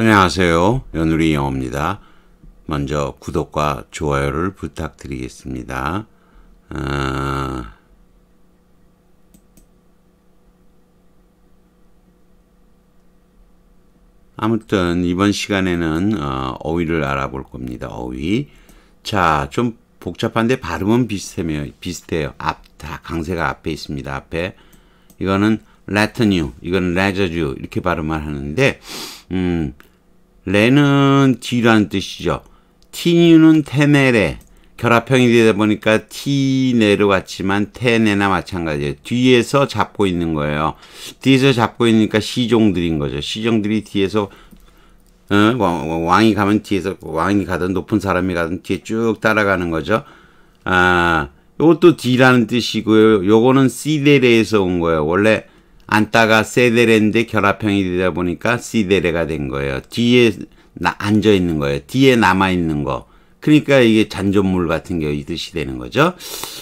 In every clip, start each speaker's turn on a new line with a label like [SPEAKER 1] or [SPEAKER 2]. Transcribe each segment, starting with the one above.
[SPEAKER 1] 안녕하세요. 연우리 영어입니다. 먼저 구독과 좋아요를 부탁드리겠습니다. 어, 아... 무튼 이번 시간에는 어, 어휘를 알아볼 겁니다. 어휘. 자, 좀 복잡한데 발음은 비슷해요. 비슷해요. 앞, 다 강세가 앞에 있습니다. 앞에. 이거는 레트뉴, 이건 레저주 이렇게 발음을 하는데 음, 레는 뒤라는 뜻이죠. 티뉴는 테네레 결합형이 되다 보니까 티네로 같지만 테네나 마찬가지예요. 뒤에서 잡고 있는 거예요. 뒤에서 잡고 있으니까 시종들인 거죠. 시종들이 뒤에서 어, 왕이 가면 뒤에서 왕이 가든 높은 사람이 가든 뒤에 쭉 따라가는 거죠. 아, 요것도 D라는 뜻이고요. 요거는 시데레에서 온 거예요. 원래 안다가 세데레인데 결합형이 되다 보니까 시데레가 된 거예요. 뒤에 나 앉아 있는 거예요. 뒤에 남아 있는 거. 그러니까 이게 잔존물 같은 게 이듯이 되는 거죠.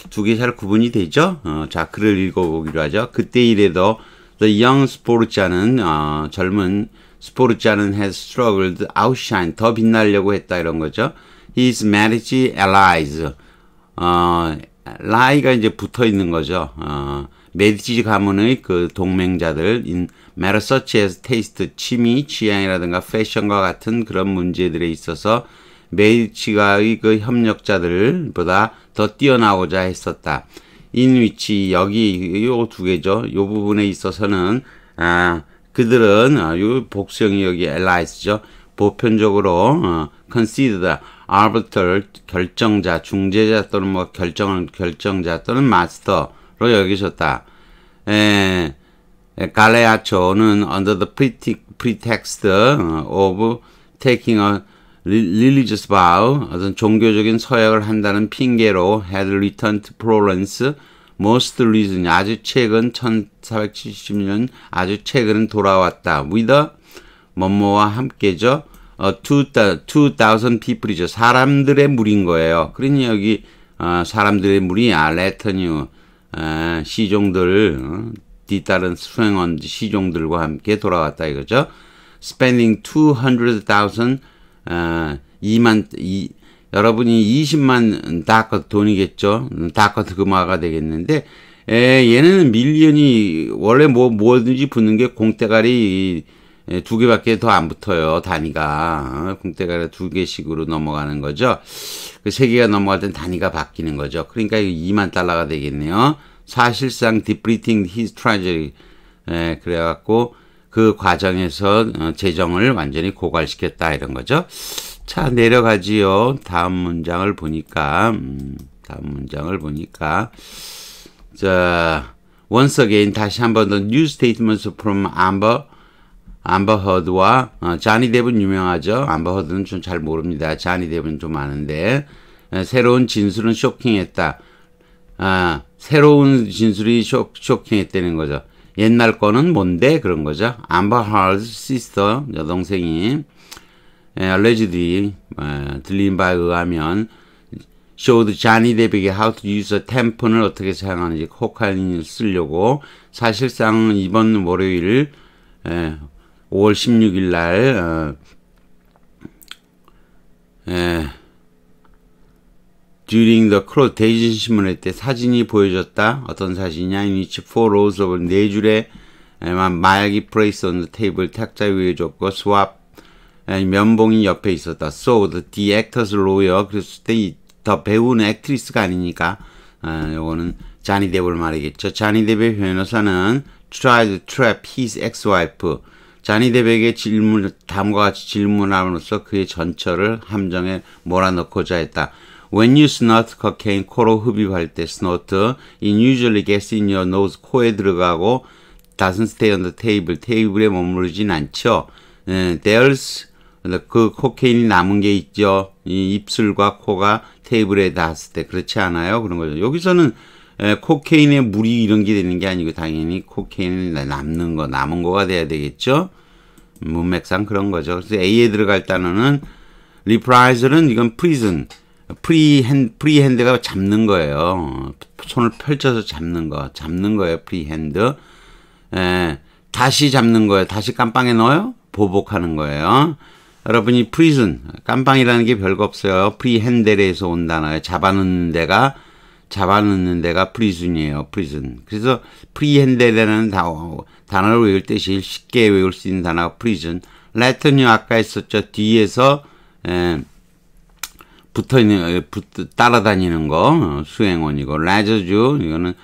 [SPEAKER 1] 두 개 잘 구분이 되죠. 어, 자, 글을 읽어보기로 하죠. 그때 이래도 The young Sport자는 어, 젊은 스포르자는 has struggled outshine 더 빛나려고 했다 이런 거죠. His marriage allies 어, 라이가 이제 붙어 있는 거죠. 어, 메디치 가문의 그 동맹자들인 메르서치에서 테이스트, 취미, 취향이라든가 패션과 같은 그런 문제들에 있어서 메디치가의 그 협력자들보다 더 뛰어나오자 했었다. 인위치 여기 요 두 개죠. 요 부분에 있어서는 아 그들은 아, 요 복수형이 여기 엘라이스죠. 보편적으로 어, c o n s i d e r arbiter 결정자 중재자 또는 뭐 결정을 결정자 또는 마스터 로 여기셨다. 에, 갈레아초는 under the pretext of taking a religious vow, 어떤 종교적인 서약을 한다는 핑계로 had returned to Florence most recently, 아주 최근 1470년 아주 최근 돌아왔다. with a 뭐뭐와 함께죠. 어, 2,000 people이죠. 사람들의 물인 거예요. 그러니 여기 어, 사람들의 물이 아, 레터뉴 아, 시종들 어? 뒤따른 수행원 시종들과 함께 돌아왔다 이거죠. spending 200,000 2만 아, 이, 여러분이 20만 다커 돈이겠죠. 다커 금화가 되겠는데 에, 얘는 밀리언이 원래 뭐 뭐든지 붙는 게 공대가리 예, 두 개밖에 더 안 붙어요. 단위가 궁대가 두 개씩으로 넘어가는 거죠. 그 세 개가 넘어갈 땐 단위가 바뀌는 거죠. 그러니까 2만 달러가 되겠네요. 사실상 d e 리팅 히스 트라 g h i 그래갖고 그 과정에서 어, 재정을 완전히 고갈시켰다 이런 거죠. 자 내려가지요. 다음 문장을 보니까 음, 다음 문장을 보니까 자 once again 다시 한 번 더 new statements from Amber 암버허드와 자니 데븐 유명하죠. 암버허드는 좀 잘 모릅니다. 자니 데븐 좀 아는데 에, 새로운 진술은 쇼킹했다. 아, 새로운 진술이 쇼, 쇼킹했다는 거죠. 옛날 거는 뭔데 그런 거죠. 암버허드 시스터 여동생이 알레지디 들린 바에 의하면 쇼드 자니 e d Johnny d 에게 how to use a tampon을 어떻게 사용하는지 코카인을 쓰려고 사실상 이번 월요일 에, 5월 16일 날 어, 에, During the Cross 대진 신문회 때 사진이 보여졌다. 어떤 사진이냐? In which four rows of 네 줄의 말기 placed on the table 탁자 위에 줬고 swap 면봉이 옆에 있었다. So the, the actor's lawyer 그랬을 때 더 배우는 액트리스가 아니니까 어, 요거는 자니 데볼 말이겠죠. 자니 데의 변호사는 tried to trap his ex-wife 자니 대백의 질문, 다음과 같이 질문함으로써 그의 전철을 함정에 몰아넣고자 했다. When you snort cocaine, 코로 흡입할 때 snort, it usually gets in your nose, 코에 들어가고 doesn't stay on the table, 테이블에 머무르진 않죠. 예, there's 그 코케인이 남은 게 있죠. 이 입술과 코가 테이블에 닿았을 때 그렇지 않아요? 그런 거죠. 여기서는 예, 코케인의 물이 이런 게 되는 게 아니고 당연히 코케인이 남는 거 남은 거가 돼야 되겠죠. 문맥상 그런 거죠. 그래서 A에 들어갈 단어는 reprisal은 이건 prison, 프리핸 프리핸드가 잡는 거예요. 손을 펼쳐서 잡는 거, 잡는 거예요. 프리핸드. 에, 예, 다시 잡는 거예요. 다시 깜방에 넣어요. 보복하는 거예요. 여러분이 prison, 깜방이라는게 별거 없어요. 프리핸드에서 온 단어예요. 잡아놓는 데가 잡아놓는 데가 프리즌이에요. 프리즌. 그래서 프리핸델이라는 단어, 단어를 외울 때 제일 쉽게 외울 수 있는 단어가 프리즌. 레터니 아까 했었죠. 뒤에서 에, 붙어 있는 붙, 따라다니는 거 어, 수행원이고 레저주 이거는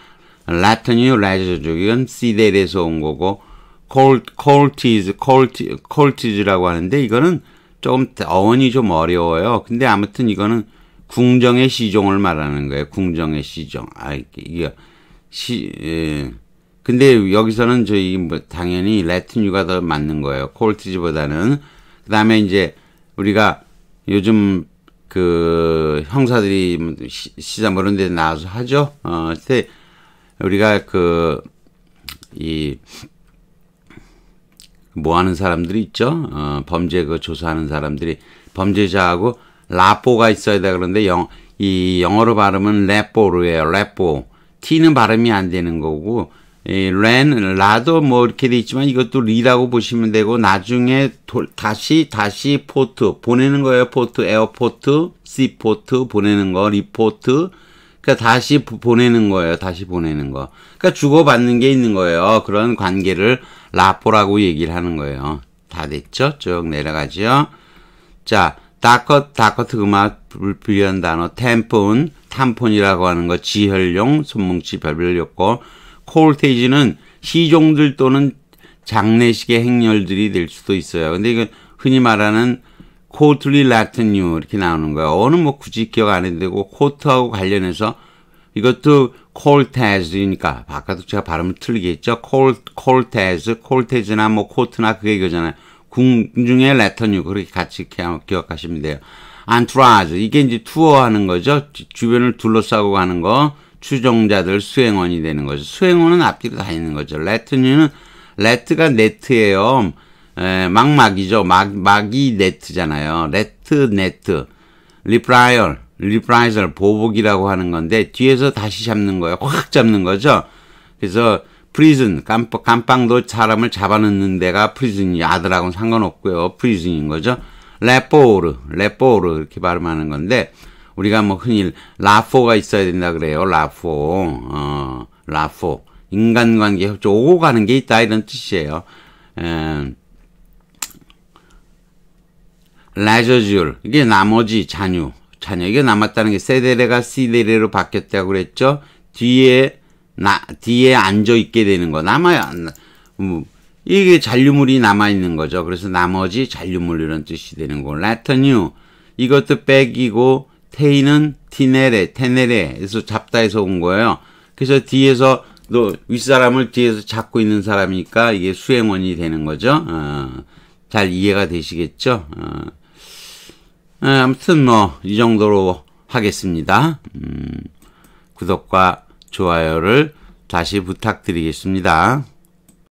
[SPEAKER 1] 레튼유 레저주 이건 시델에서 온 거고 콜티즈 콜티 즈라고 하는데 이거는 조금 어원이 좀 어려워요. 근데 아무튼 이거는 궁정의 시종을 말하는 거예요. 궁정의 시종. 아 이게 시 예. 근데 여기서는 저희 뭐 당연히 레트유가더 맞는 거예요. 콜티지보다는. 그 다음에 이제 우리가 요즘 그 형사들이 뭐 시장 그런 데 나와서 하죠. 어, 근데 우리가 그, 이, 뭐 하는 사람들이 있죠? 어, 범죄 그 조사하는 사람들이 범죄자하고 라포가 있어야 돼. 그런데 영, 이 영어로 발음은 레포로해요레포 T는 발음이 안 되는 거고, 이 렌, 라도 뭐 이렇게 돼 있지만 이것도 리라고 보시면 되고 나중에 도, 다시 다시 포트 보내는 거예요. 포트, 에어포트, 씨포트 보내는 거, 리포트 그러니까 다시 보내는 거예요. 다시 보내는 거. 그러니까 주고받는 게 있는 거예요. 그런 관계를 라포라고 얘기를 하는 거예요. 다 됐죠? 쭉 내려가죠. 자, 다컷트 다커트 음악 불리한 단어, 템폰, 탐폰이라고 하는 거, 지혈용, 손뭉치, 별별 욕고, 콜테이지는 시종들 또는 장례식의 행렬들이 될 수도 있어요. 근데 이건 흔히 말하는 코트리 라튼유 이렇게 나오는 거예요. 어는 뭐 굳이 기억 안 해도 되고 코트하고 관련해서 이것도 콜테즈니까 바깥도 제가 발음을 틀리겠죠콜 콜테즈, 콜테즈나 뭐 코트나 그게 그거잖아요 궁중의 레터뉴 그렇게 같이 기억하시면 돼요. 안트라즈 이게 이제 투어하는 거죠. 주변을 둘러싸고 가는 거. 추종자들 수행원이 되는 거죠. 수행원은 앞뒤로 다니는 거죠. 레트뉴는 레트가 네트예요. 에, 막막이죠. 막, 막이 네트잖아요. 레트 네트. 리프라이얼, 리프라이얼 보복이라고 하는 건데 뒤에서 다시 잡는 거예요. 확 잡는 거죠. 그래서 프리즌, 깜빡 깜빵도 사람을 잡아넣는 데가 프리즌이 아들하고는 상관없고요. 프리즌인 거죠. 레포르, 레포르 이렇게 발음하는 건데 우리가 뭐 흔히 라포가 있어야 된다 그래요. 라포, 어, 라포. 인간관계 협조 오고 가는 게 있다 이런 뜻이에요. 에, 라저줄 이게 나머지 잔유 잔유 이게 남았다는 게 세데레가 시데레로 바뀌었다고 그랬죠. 뒤에 나 뒤에 앉아 있게 되는 거 남아야 음, 이게 잔류물이 남아 있는 거죠. 그래서 나머지 잔류물 이런 뜻이 되는 거. 라터뉴 이것도 빼기고 테이는 티네레, 테네레에서 잡다에서 온 거예요. 그래서 뒤에서 너 윗사람을 뒤에서 잡고 있는 사람이니까 이게 수행원이 되는 거죠. 어, 잘 이해가 되시겠죠? 어, 어 아무튼 뭐 이 정도로 하겠습니다. 음, 구독과 좋아요를 다시 부탁드리겠습니다.